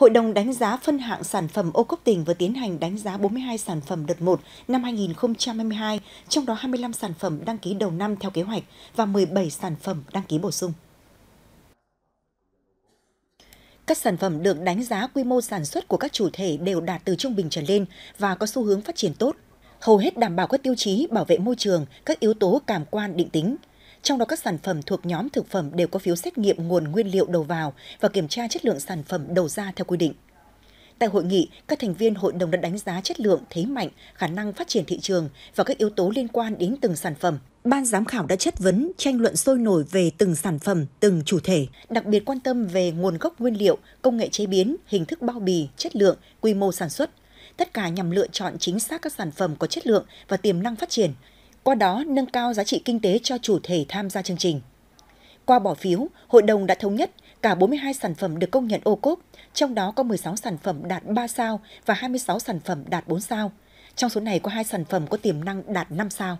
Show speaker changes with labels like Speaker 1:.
Speaker 1: Hội đồng đánh giá phân hạng sản phẩm ô cốp tỉnh vừa tiến hành đánh giá 42 sản phẩm đợt 1 năm 2022, trong đó 25 sản phẩm đăng ký đầu năm theo kế hoạch và 17 sản phẩm đăng ký bổ sung. Các sản phẩm được đánh giá quy mô sản xuất của các chủ thể đều đạt từ trung bình trở lên và có xu hướng phát triển tốt, hầu hết đảm bảo các tiêu chí bảo vệ môi trường, các yếu tố cảm quan định tính – trong đó các sản phẩm thuộc nhóm thực phẩm đều có phiếu xét nghiệm nguồn nguyên liệu đầu vào và kiểm tra chất lượng sản phẩm đầu ra theo quy định. Tại hội nghị, các thành viên hội đồng đã đánh giá chất lượng, thế mạnh, khả năng phát triển thị trường và các yếu tố liên quan đến từng sản phẩm. Ban giám khảo đã chất vấn, tranh luận sôi nổi về từng sản phẩm, từng chủ thể, đặc biệt quan tâm về nguồn gốc nguyên liệu, công nghệ chế biến, hình thức bao bì, chất lượng, quy mô sản xuất, tất cả nhằm lựa chọn chính xác các sản phẩm có chất lượng và tiềm năng phát triển, qua đó nâng cao giá trị kinh tế cho chủ thể tham gia chương trình. Qua bỏ phiếu, hội đồng đã thống nhất cả 42 sản phẩm được công nhận ô cốp, trong đó có 16 sản phẩm đạt 3 sao và 26 sản phẩm đạt 4 sao. Trong số này có hai sản phẩm có tiềm năng đạt 5 sao.